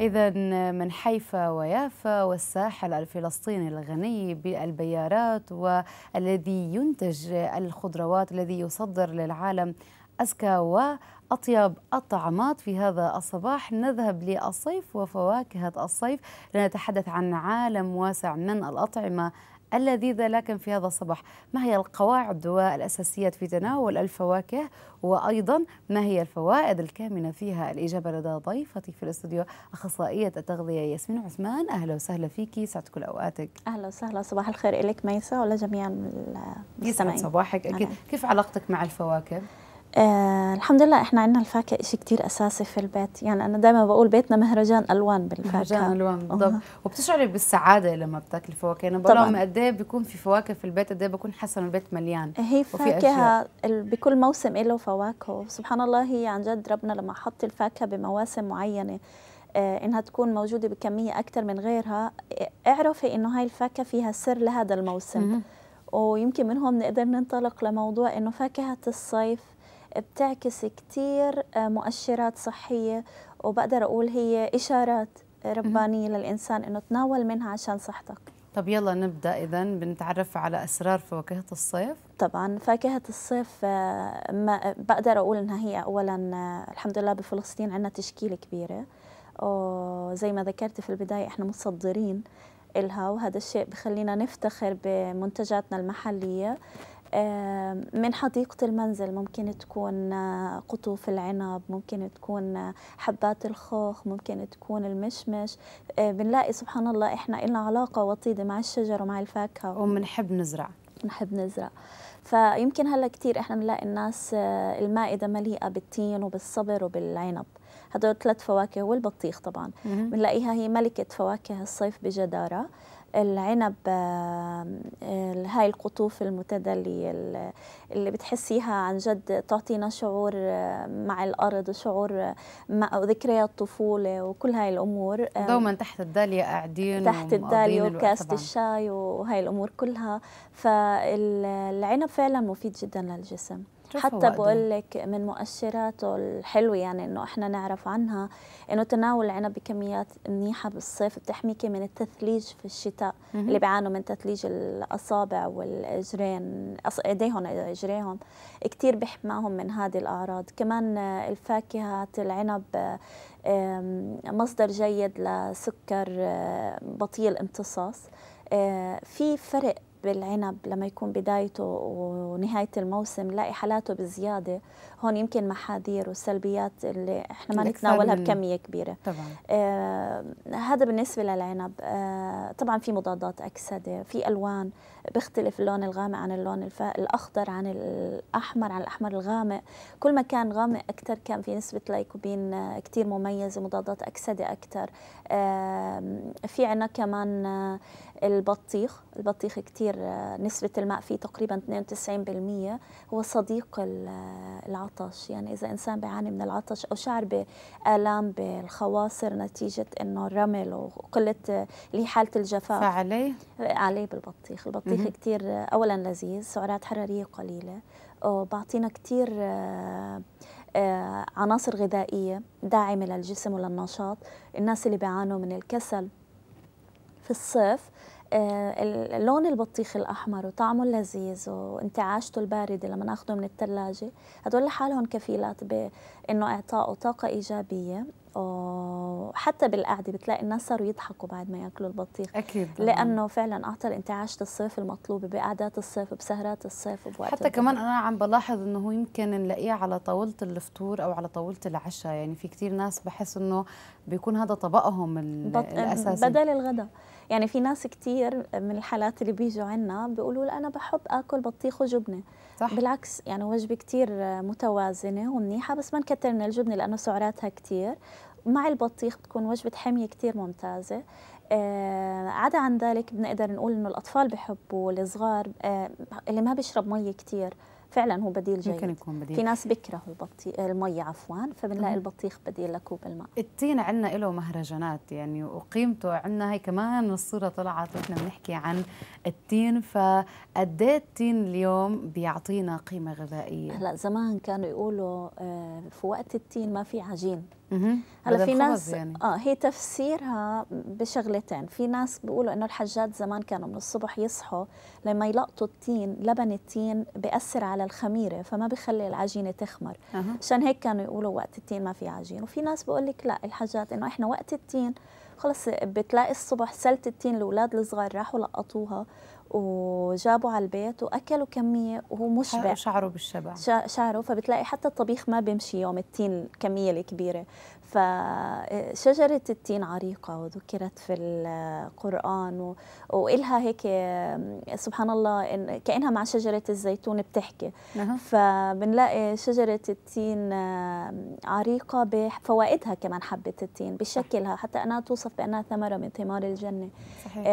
إذا من حيفا ويافا والساحل الفلسطيني الغني بالبيارات والذي ينتج الخضروات الذي يصدر للعالم أزكى وأطيب الطعامات في هذا الصباح نذهب للصيف وفواكه الصيف لنتحدث عن عالم واسع من الأطعمة اللذيذة لكن في هذا الصباح ما هي القواعد والأساسيات في تناول الفواكه وأيضا ما هي الفوائد الكامنة فيها الإجابة لدى ضيفتي في الاستوديو أخصائية التغذية ياسمين عثمان أهلا وسهلا فيكي سعد كل أوقاتك أهلا وسهلا صباح الخير إليك ميسا ولجميع المستمعين صباحك أكيد كيف علاقتك مع الفواكه؟ آه الحمد لله احنا عندنا الفاكهه شيء كثير اساسي في البيت يعني انا دائما بقول بيتنا مهرجان الوان بالفاكهه مهرجان الوان بالضبط وبتشعري بالسعاده لما بتاكلي فواكه انا بقول قد ايه بيكون في فواكه في البيت قد ايه بكون حاسه انه البيت مليان هي فاكهه بكل موسم له فواكه سبحان الله هي عن جد ربنا لما حط الفاكهه بمواسم معينه آه، انها تكون موجوده بكميه اكثر من غيرها اعرفي انه هاي الفاكهه فيها سر لهذا الموسم ويمكن من هون بنقدر ننطلق لموضوع انه فاكهه الصيف بتعكس كثير آه، مؤشرات صحية وبقدر أقول هي إشارات ربانية للإنسان أنه تناول منها عشان صحتك طب يلا نبدأ إذا بنتعرف على أسرار فواكهة الصيف طبعا فاكهة الصيف آه، ما بقدر أقول أنها هي أولا آه، الحمد لله بفلسطين عندنا تشكيلة كبيرة وزي ما ذكرت في البداية إحنا متصدرين إلها وهذا الشيء بخلينا نفتخر بمنتجاتنا المحلية من حديقة المنزل ممكن تكون آه، قطوف العنب ممكن تكون آه، حبات الخوخ ممكن تكون المشمش آه، بنلاقي سبحان الله إحنا لنا علاقة وطيدة مع الشجر ومع الفاكهة ومنحب نزرع نحب نزرع فيمكن هلا كثير احنا بنلاقي الناس المائده مليئه بالتين وبالصبر وبالعنب هدول ثلاث فواكه والبطيخ طبعا بنلاقيها هي ملكه فواكه الصيف بجداره العنب آه، هاي القطوف المتدلية اللي بتحسيها عن جد تعطينا شعور آه، مع الأرض وشعور آه، مع ذكريات طفولة وكل هاي الأمور دوما تحت الدالية قاعدين تحت الدالية وكاسة الشاي وهاي الأمور كلها فالعنب فعلا مفيد جدا للجسم حتى إيه؟ بقول لك من مؤشراته الحلوه يعني انه احنا نعرف عنها انه تناول العنب بكميات منيحه بالصيف بتحميكي من التثليج في الشتاء مم. اللي بيعانوا من تثليج الاصابع والاجرين ايديهم اجريهم كثير بحماهم من هذه الاعراض كمان الفاكهه العنب مصدر جيد لسكر آه، بطيء الامتصاص آه، في فرق بالعنب لما يكون بدايته ونهاية الموسم نلاقي حالاته بزيادة هون يمكن محاذير وسلبيات اللي احنا ما نتناولها بكمية كبيرة طبعا آه هذا بالنسبة للعنب آه طبعا في مضادات أكسدة في ألوان بيختلف اللون الغامق عن اللون الف... الأخضر عن الأحمر عن الأحمر الغامق كل ما كان غامق أكثر كان في نسبة لايكوبين آه، كثير مميزة مضادات أكسدة أكثر آه في عنا كمان آه، البطيخ البطيخ كثير كثير آه، نسبة الماء فيه تقريبا 92% هو صديق آه، العطش يعني إذا إنسان بيعاني من العطش أو شعر بآلام بالخواصر نتيجة أنه الرمل وقلة اللي آه، حالة الجفاف فعليه؟ عليه بالبطيخ البطيخ كثير أولا لذيذ سعرات حرارية قليلة وبعطينا كثير عناصر غذائية داعمة للجسم وللنشاط الناس اللي بيعانوا من الكسل في الصيف آه، لون البطيخ الاحمر وطعمه اللذيذ وانتعاشته البارده لما ناخده من الثلاجه هدول لحالهم كفيلات بانه اعطائه طاقه ايجابيه وحتى بالقعده بتلاقي الناس صاروا يضحكوا بعد ما ياكلوا البطيخ اكيد لانه فعلا اعطى انتعاشة الصيف المطلوبه بقعدات الصيف بسهرات الصيف وبوقت حتى الدنيا. كمان انا عم بلاحظ انه هو يمكن نلاقيه على طاوله الفطور او على طاوله العشاء يعني في كثير ناس بحس انه بيكون هذا طبقهم الاساسي بدل الغداء يعني في ناس كثير من الحالات اللي بيجوا عنا بيقولوا انا بحب اكل بطيخ وجبنه صح. بالعكس يعني وجبه كثير متوازنه ومنيحه بس ما نكتر من الجبنه لانه سعراتها كثير مع البطيخ بتكون وجبه حميه كثير ممتازه آه عدا عن ذلك بنقدر نقول انه الاطفال بحبوا الصغار آه اللي ما بيشرب مي كثير فعلا هو بديل جيد ممكن يكون بديل في ناس بيكرهوا البطيخ المي عفوا فبنلاقي البطيخ بديل لكوب الماء التين عندنا له مهرجانات يعني وقيمته عندنا هي كمان الصوره طلعت واحنا بنحكي عن التين فقد إيه التين اليوم بيعطينا قيمه غذائيه هلا زمان كانوا يقولوا آه، في وقت التين ما في عجين هلا في ناس يعني. اه هي تفسيرها بشغلتين في ناس بيقولوا انه الحجات زمان كانوا من الصبح يصحوا لما يلقطوا التين لبن التين بأثر على الخميره فما بخلي العجينه تخمر عشان هيك كانوا يقولوا وقت التين ما في عجين وفي ناس بقول لك لا الحجات انه احنا وقت التين خلص بتلاقي الصبح سلت التين الاولاد الصغار راحوا لقطوها وجابوا على البيت واكلوا كميه وهو مشبع شعره بالشبع شعره فبتلاقي حتى الطبيخ ما بيمشي يوم التين الكميه الكبيره فشجره آه، التين عريقه وذكرت في القران والها هيك سبحان الله كانها مع شجره الزيتون بتحكي فبنلاقي شجره التين عريقه بفوائدها كمان حبه التين بشكلها حتى انها توصف بانها ثمره من ثمار الجنه صحيح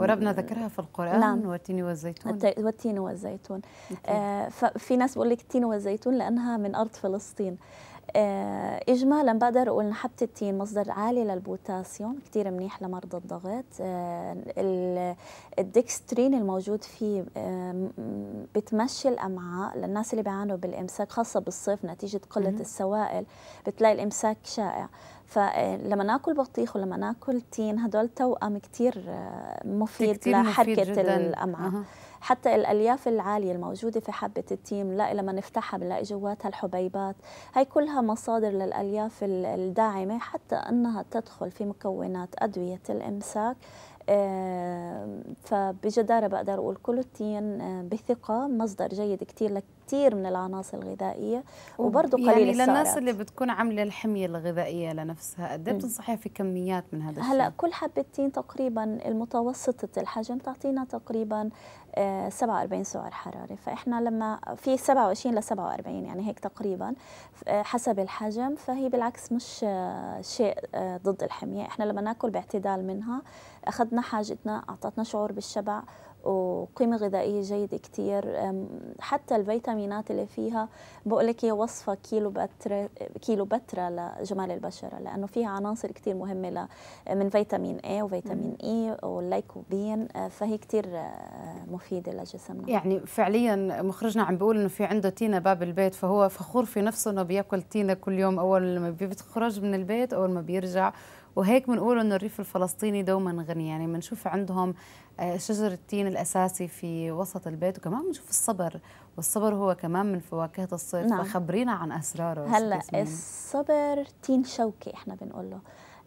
وربنا ذكرها في القران نعم والتين والزيتون والتين والزيتون آه ففي ناس بقول لك التين والزيتون لانها من ارض فلسطين آه، اجمالا بقدر اقول نحبه التين مصدر عالي للبوتاسيوم كثير منيح لمرضى الضغط آه، الدكسترين الموجود فيه آه، بتمشي الامعاء للناس اللي بيعانوا بالامساك خاصه بالصيف نتيجه قله السوائل بتلاقي الامساك شائع فلما ناكل بطيخ ولما ناكل تين هدول توأم كثير مفيد كتير لحركة مفيد الأمعاء أه. حتى الالياف العاليه الموجوده في حبه التيم لا لما نفتحها بنلاقي جواتها الحبيبات هي كلها مصادر للالياف الداعمه حتى انها تدخل في مكونات ادويه الامساك فبجدارة بقدر أقول كل التين بثقة مصدر جيد كتير كثير من العناصر الغذائيه وبرضه يعني قليل يعني السعرات للناس اللي بتكون عامله الحميه الغذائيه لنفسها قد ايه بتنصحيها في كميات من هذا الشيء؟ هلا كل حبه تين تقريبا المتوسطه الحجم تعطينا تقريبا 47 آه، سعر حراري فاحنا لما في 27 ل 47 يعني هيك تقريبا آه، حسب الحجم فهي بالعكس مش آه، شيء ضد الحميه احنا لما ناكل باعتدال منها اخذنا حاجتنا اعطتنا شعور بالشبع وقيمة غذائية جيدة كتير حتى الفيتامينات اللي فيها بقول لك هي وصفة كيلو بترة كيلو بترة لجمال البشرة لأنه فيها عناصر كتير مهمة من فيتامين A وفيتامين E والليكوبين أه، فهي كتير أه، مفيدة لجسمنا يعني فعليا مخرجنا عم بيقول إنه في عنده تينا باب البيت فهو فخور في نفسه إنه بياكل تينا كل يوم أول ما بيخرج من البيت أول ما بيرجع وهيك بنقول انه الريف الفلسطيني دوما غني يعني بنشوف عندهم آه، شجر التين الاساسي في وسط البيت وكمان بنشوف الصبر والصبر هو كمان من فواكه الصيف نعم. فخبرينا عن اسراره هلا الصبر تين شوكي احنا بنقول له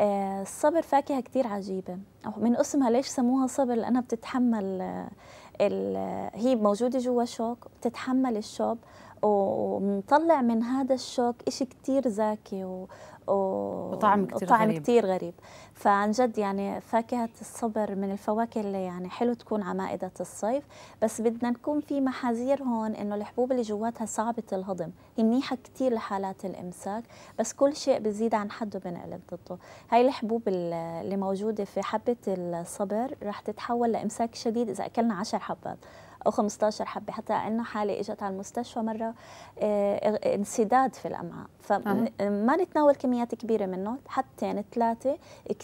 آه، الصبر فاكهة كثير عجيبة من اسمها ليش سموها صبر لأنها بتتحمل آه، ال... هي موجودة جوا شوك بتتحمل الشوب ومطلع من هذا الشوك إشي كتير زاكي و... وطعم كتير وطعم غريب. كتير غريب فعن جد يعني فاكهة الصبر من الفواكه اللي يعني حلو تكون على مائدة الصيف بس بدنا نكون في محاذير هون إنه الحبوب اللي جواتها صعبة الهضم هي منيحة كتير لحالات الإمساك بس كل شيء بزيد عن حده بنقلب ضده هاي الحبوب اللي موجودة في حبة الصبر رح تتحول لإمساك شديد إذا أكلنا 10 حبات او 15 حبه حتى انه حاله اجت على المستشفى مره آه، انسداد في الامعاء فما نتناول كميات كبيره منه حتى ثلاثه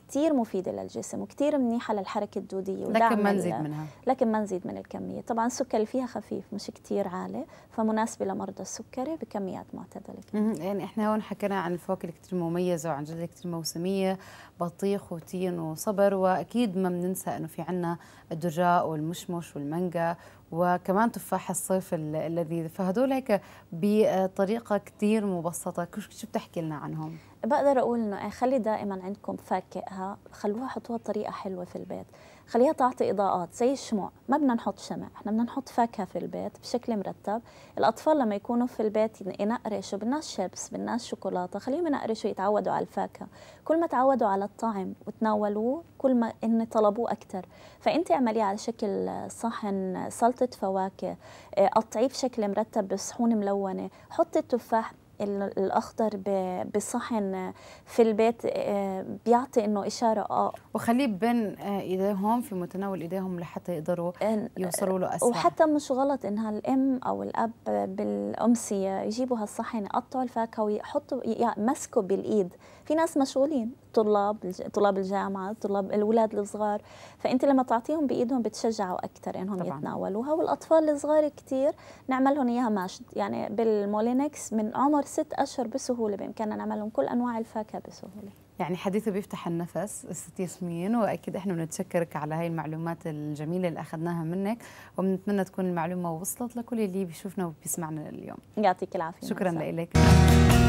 كثير مفيده للجسم وكثير منيحه للحركه الدوديه لكن ما نزيد منها لكن ما نزيد من الكميه طبعا السكر اللي فيها خفيف مش كثير عالي فمناسبه لمرضى السكري بكميات معتدله يعني احنا هون حكينا عن الفواكه اللي كثير مميزه وعن جد كثير موسميه بطيخ وتين وصبر واكيد ما بننسى انه في عندنا الدجاج والمشمش والمانجا وكمان تفاح الصيف اللذيذ فهدول هيك بطريقه كثير مبسطه شو بتحكي لنا عنهم بقدر اقول انه إيه، خلي دائما عندكم فاكهه خلوها حطوها بطريقه حلوه في البيت خليها تعطي اضاءات زي الشموع ما بدنا نحط شمع احنا بدنا نحط فاكهه في البيت بشكل مرتب الاطفال لما يكونوا في البيت ينقرشوا بدنا شيبس بدنا شوكولاته خليهم ينقرشوا يتعودوا على الفاكهه كل ما تعودوا على الطعم وتناولوه كل ما ان طلبوه اكثر فانت اعمليه على شكل صحن سلطه فواكه إيه، قطعيه بشكل مرتب بصحون ملونه حطي التفاح الاخضر بصحن في البيت آه، بيعطي انه اشاره اه وخليه بين آه، ايديهم في متناول ايديهم لحتى يقدروا يوصلوا له اسرع وحتى مش غلط انها الام او الاب بالامسيه يجيبوا هالصحن يقطعوا الفاكهه ويحطوا يمسكوا بالايد في ناس مشغولين طلاب طلاب الجامعه طلاب الاولاد الصغار فانت لما تعطيهم بايدهم بتشجعوا اكثر انهم طبعاً. يتناولوها والاطفال الصغار كثير نعمل لهم اياها ماشد يعني بالمولينكس من عمر خلال ست أشهر بسهولة بإمكاننا نعمل لهم كل أنواع الفاكهة بسهولة يعني حديثه بيفتح النفس الست ياسمين واكيد احنا بنتشكرك على هاي المعلومات الجميله اللي اخذناها منك وبنتمنى تكون المعلومه وصلت لكل اللي بيشوفنا وبيسمعنا اليوم يعطيك العافيه شكرا لك